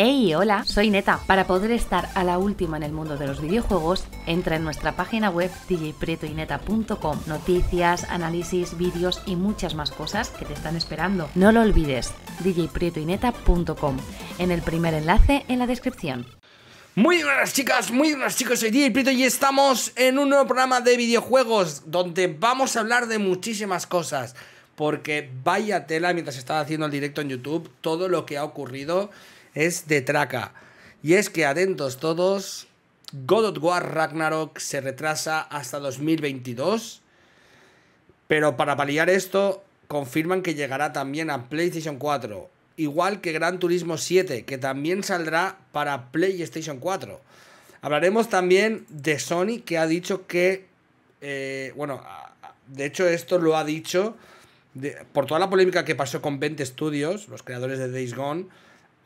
Hey, hola, soy Neta. Para poder estar a la última en el mundo de los videojuegos, entra en nuestra página web djprietoineta.com Noticias, análisis, vídeos y muchas más cosas que te están esperando. No lo olvides, djprietoineta.com En el primer enlace en la descripción. Muy buenas chicas, muy buenas chicos, soy DJ Prieto y estamos en un nuevo programa de videojuegos donde vamos a hablar de muchísimas cosas. Porque vaya tela, mientras estaba haciendo el directo en YouTube, todo lo que ha ocurrido es de traca. Y es que, atentos todos, God of War Ragnarok se retrasa hasta 2022. Pero para paliar esto, confirman que llegará también a PlayStation 4. Igual que Gran Turismo 7, que también saldrá para PlayStation 4. Hablaremos también de Sony, que ha dicho que... Eh, bueno, de hecho esto lo ha dicho por toda la polémica que pasó con 20 Studios, los creadores de Days Gone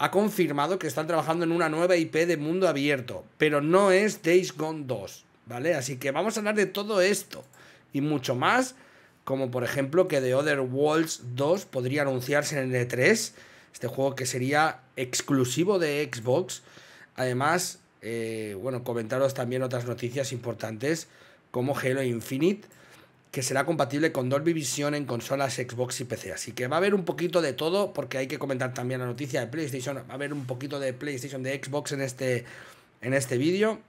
ha confirmado que están trabajando en una nueva IP de mundo abierto, pero no es Days Gone 2, ¿vale? Así que vamos a hablar de todo esto y mucho más, como por ejemplo que The Other Worlds 2 podría anunciarse en el E3, este juego que sería exclusivo de Xbox. Además, eh, bueno, comentaros también otras noticias importantes como Halo Infinite que será compatible con Dolby Vision en consolas Xbox y PC. Así que va a haber un poquito de todo, porque hay que comentar también la noticia de PlayStation, va a haber un poquito de PlayStation, de Xbox en este, en este vídeo.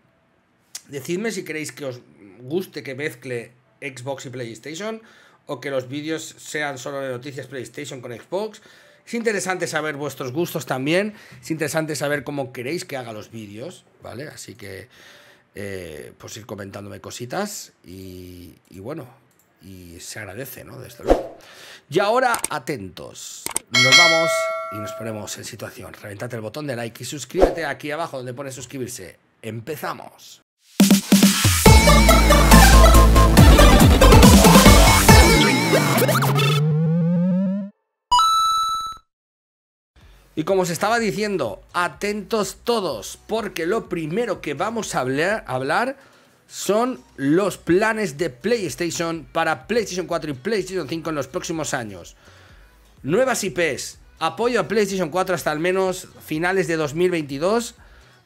Decidme si queréis que os guste que mezcle Xbox y PlayStation, o que los vídeos sean solo de noticias PlayStation con Xbox. Es interesante saber vuestros gustos también, es interesante saber cómo queréis que haga los vídeos, ¿vale? Así que... Eh, pues ir comentándome cositas y bueno, y se agradece, ¿no? Desde luego. Y ahora, atentos. Nos vamos y nos ponemos en situación. Reventate el botón de like y suscríbete aquí abajo donde pone suscribirse. ¡Empezamos! Y como os estaba diciendo, atentos todos, porque lo primero que vamos a hablar, hablar son los planes de PlayStation para PlayStation 4 y PlayStation 5 en los próximos años. Nuevas IPs, apoyo a PlayStation 4 hasta al menos finales de 2022,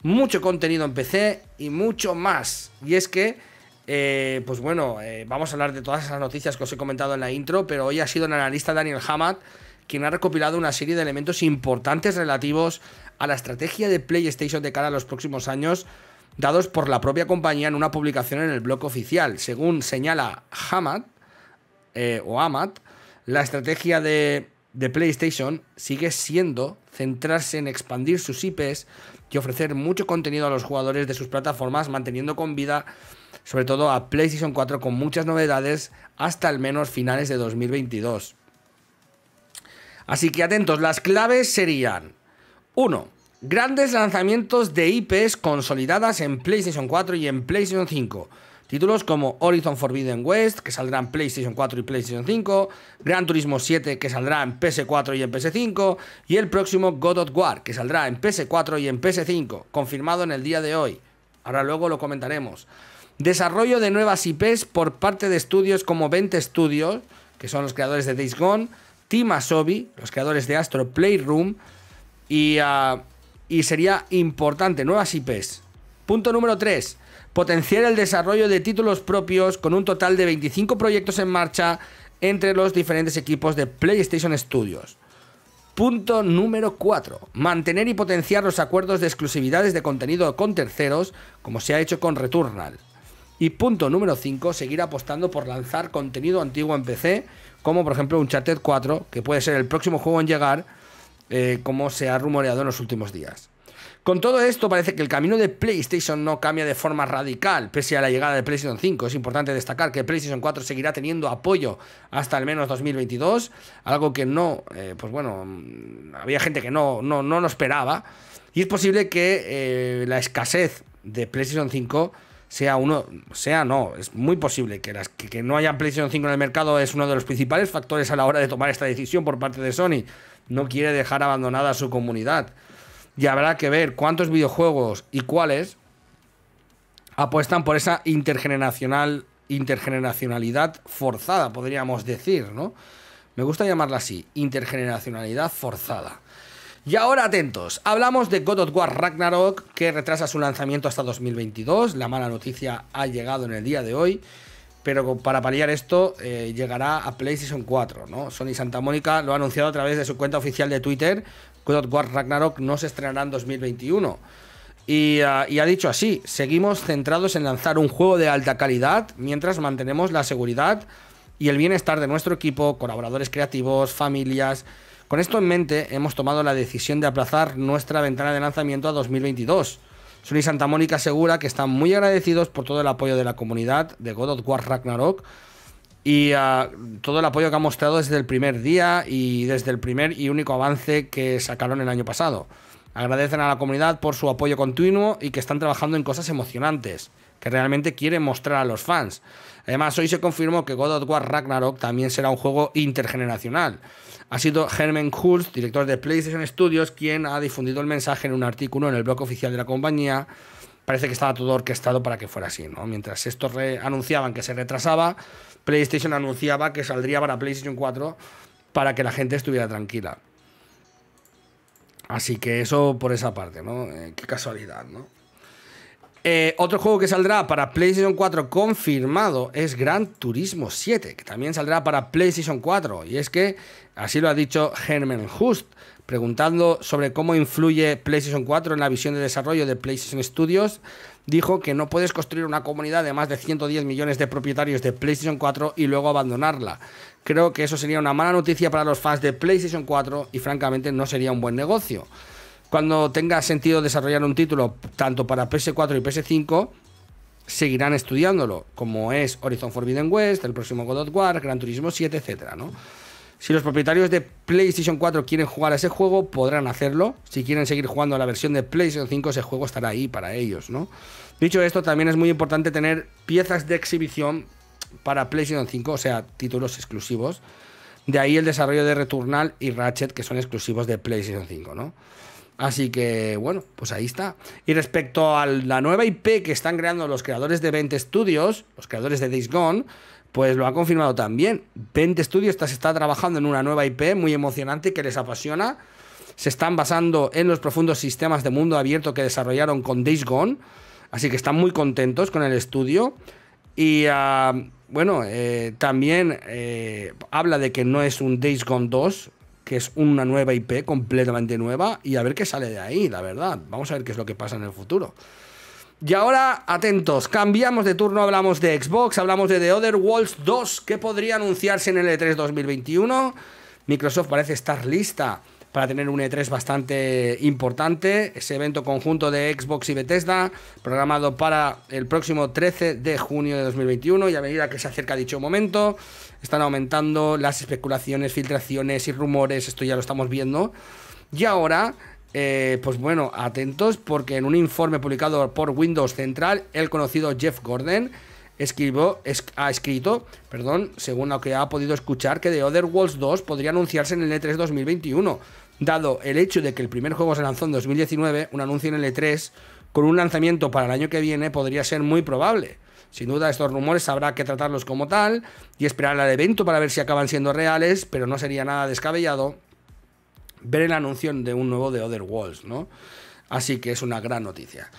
mucho contenido en PC y mucho más. Y es que, eh, pues bueno, eh, vamos a hablar de todas esas noticias que os he comentado en la intro, pero hoy ha sido el analista Daniel Hamad quien ha recopilado una serie de elementos importantes relativos a la estrategia de PlayStation de cara a los próximos años dados por la propia compañía en una publicación en el blog oficial. Según señala Hamad, eh, o amat la estrategia de, de PlayStation sigue siendo centrarse en expandir sus IPs y ofrecer mucho contenido a los jugadores de sus plataformas, manteniendo con vida sobre todo a PlayStation 4 con muchas novedades hasta al menos finales de 2022. Así que atentos, las claves serían 1. Grandes lanzamientos de IPs consolidadas en PlayStation 4 y en PlayStation 5. Títulos como Horizon Forbidden West, que saldrá en PlayStation 4 y PlayStation 5, Gran Turismo 7, que saldrá en PS4 y en PS5, y el próximo Godot War, que saldrá en PS4 y en PS5, confirmado en el día de hoy. Ahora luego lo comentaremos. Desarrollo de nuevas IPs por parte de estudios como 20 Studios, que son los creadores de Days Gone, Team Asobi, los creadores de Astro Playroom, y... Ah, y sería importante, nuevas IPs. Punto número 3. Potenciar el desarrollo de títulos propios con un total de 25 proyectos en marcha entre los diferentes equipos de PlayStation Studios. Punto número 4. Mantener y potenciar los acuerdos de exclusividades de contenido con terceros, como se ha hecho con Returnal. Y punto número 5, seguir apostando por lanzar contenido antiguo en PC, como por ejemplo un Uncharted 4, que puede ser el próximo juego en llegar, eh, como se ha rumoreado en los últimos días. Con todo esto, parece que el camino de PlayStation no cambia de forma radical, pese a la llegada de PlayStation 5. Es importante destacar que PlayStation 4 seguirá teniendo apoyo hasta al menos 2022, algo que no, eh, pues bueno, mm, había gente que no, no, no, lo esperaba. Y es posible que eh, la escasez de PlayStation 5 sea uno, sea no, es muy posible que, que no haya PlayStation 5 en el mercado es uno de los principales factores a la hora de tomar esta decisión por parte de Sony no quiere dejar abandonada a su comunidad. Y habrá que ver cuántos videojuegos y cuáles apuestan por esa intergeneracional, intergeneracionalidad forzada, podríamos decir, ¿no? Me gusta llamarla así, intergeneracionalidad forzada. Y ahora atentos, hablamos de God of War Ragnarok, que retrasa su lanzamiento hasta 2022. La mala noticia ha llegado en el día de hoy pero para paliar esto eh, llegará a PlayStation 4. ¿no? Sony Santa Mónica lo ha anunciado a través de su cuenta oficial de Twitter. God War Ragnarok no se estrenará en 2021. Ah, y, ha dicho así, seguimos centrados en lanzar un juego de alta calidad mientras mantenemos la seguridad y el bienestar de nuestro equipo, colaboradores creativos, familias. Con esto en mente, hemos tomado la decisión de aplazar nuestra ventana de lanzamiento a 2022 Sony Santa Mónica asegura que están muy agradecidos por todo el apoyo de la comunidad de Godot War Ragnarok y ah, todo el apoyo que ha mostrado desde el primer día y desde el primer y único avance que sacaron el año pasado. Agradecen a la comunidad por su apoyo continuo y que están trabajando en cosas emocionantes, que realmente quieren mostrar a los fans. Además, hoy se confirmó que God of War Ragnarok también será un juego intergeneracional. Ha sido Herman Hulst, director de PlayStation Studios, quien ha difundido el mensaje en un artículo en el blog oficial de la compañía. Parece que estaba todo orquestado para que fuera así, ¿no? Mientras estos anunciaban que se retrasaba, PlayStation anunciaba que saldría para PlayStation 4 para que la gente estuviera tranquila. Así que eso por esa parte, ¿no? Eh, qué casualidad, ¿no? Eh, otro juego que saldrá para PlayStation 4 confirmado es Gran Turismo 7, que también saldrá para PlayStation 4. Y es que, así lo ha dicho Herman Hust, preguntando sobre cómo influye PlayStation 4 en la visión de desarrollo de PlayStation Studios, dijo que no puedes construir una comunidad de más de 110 millones de propietarios de PlayStation 4 y luego abandonarla. Creo que eso sería una mala noticia para los fans de PlayStation 4 y francamente no sería un buen negocio. Cuando tenga sentido desarrollar un título tanto para PS4 y PS5, seguirán estudiándolo, como es Horizon Forbidden West, el próximo God of War, Gran Turismo 7, etc. Si los propietarios de PlayStation 4 quieren jugar a ese juego, podrán hacerlo. Si quieren seguir jugando a la versión de PlayStation 5, ese juego estará ahí para ellos. ¿no? Dicho esto, también es muy importante tener piezas de exhibición para PlayStation 5, o sea, títulos exclusivos. De ahí el desarrollo de Returnal y Ratchet, que son exclusivos de PlayStation 5. ¿no? Así que bueno, pues ahí está. Y respecto a la nueva IP que están creando los creadores de 20 Studios, los creadores de Days Gone, pues lo ha confirmado también. 20 Studios está, trabajando en una nueva IP muy emocionante que les apasiona. Se están basando en los profundos sistemas de mundo abierto que desarrollaron con Days Gone. Así que están muy contentos con el estudio. Y ah, bueno, eh, también eh, habla de que no es un Days Gone 2, que es una nueva IP completamente nueva, y a ver qué sale de ahí, la verdad. Vamos a ver qué es lo que pasa en el futuro. Y ahora, atentos, cambiamos de turno, hablamos de Xbox, hablamos de The Other Worlds 2, que podría anunciarse en el E3 2021. Microsoft parece estar lista para tener un E3 bastante importante. Ese evento conjunto de Xbox y Bethesda, programado para el próximo 13 de junio de 2021 y a medida que se acerca dicho momento, están aumentando las especulaciones, filtraciones y rumores, esto ya lo estamos viendo. Y ahora eh, pues bueno, atentos porque en un informe publicado por Windows Central, el conocido Jeff Gordon ha escrito, perdón, según lo que ha podido escuchar, que The Other Worlds 2 podría anunciarse en el E3 2021 dado el hecho de que el primer juego se lanzó en 2019, un anuncio en L3 con un lanzamiento para el año que viene podría ser muy probable. Sin duda, estos rumores habrá que tratarlos como tal y esperar al evento para ver si acaban siendo reales, pero no sería nada descabellado ver el anuncio de un nuevo de Other Worlds. ¿no? Así que es una gran noticia.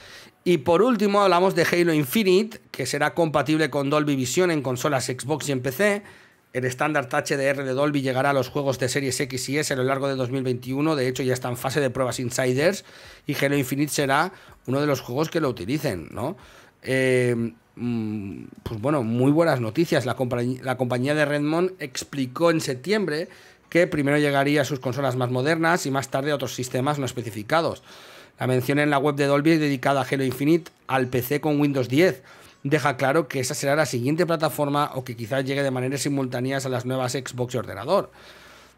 Y por último hablamos de Halo Infinite, que será compatible con Dolby Vision en consolas Xbox y en PC, el estándar HDR de Dolby llegará a los juegos de series X y S a lo largo de 2021. De hecho, ya está en fase de pruebas insiders y Halo Infinite será uno de los juegos que lo utilicen, ¿no? Eh, mm, pues bueno, muy buenas noticias. La, la compañía de Redmond explicó en septiembre que primero llegaría a sus consolas más modernas y más tarde a otros sistemas no especificados. La mención en la web de Dolby es dedicada a Halo Infinite al PC con Windows 10 deja claro que esa será la siguiente plataforma o que quizás llegue de manera simultánea a las nuevas Xbox y ordenador.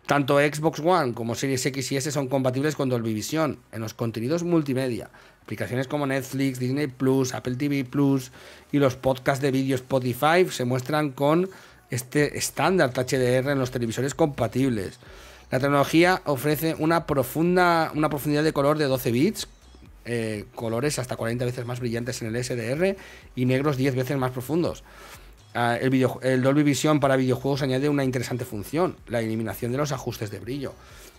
Tanto Xbox One como Series X y S son compatibles con Dolby Vision en los contenidos multimedia, aplicaciones como Netflix, Disney Plus, Apple TV Plus y los podcasts de vídeo Spotify se muestran con este estándar HDR en los televisores compatibles. La tecnología ofrece una, profunda, una profundidad de color de 12 bits eh, colores hasta 40 veces más brillantes en el SDR y negros 10 veces más profundos. Ah, el, el Dolby Vision para videojuegos añade una interesante función, la eliminación de los ajustes de brillo.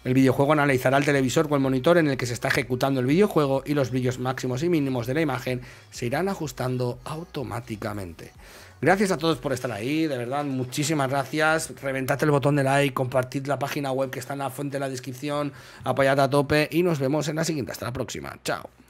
El videojuego analizará el televisor o el monitor en el que se está ejecutando el videojuego y los brillos máximos y mínimos de la imagen se irán ajustando automáticamente. Gracias a todos por estar ahí, de verdad, muchísimas gracias. Reventad el botón de like, compartid la página web que está en la fuente de la descripción, apoyad a tope y nos vemos en la siguiente. Hasta la próxima. Chao.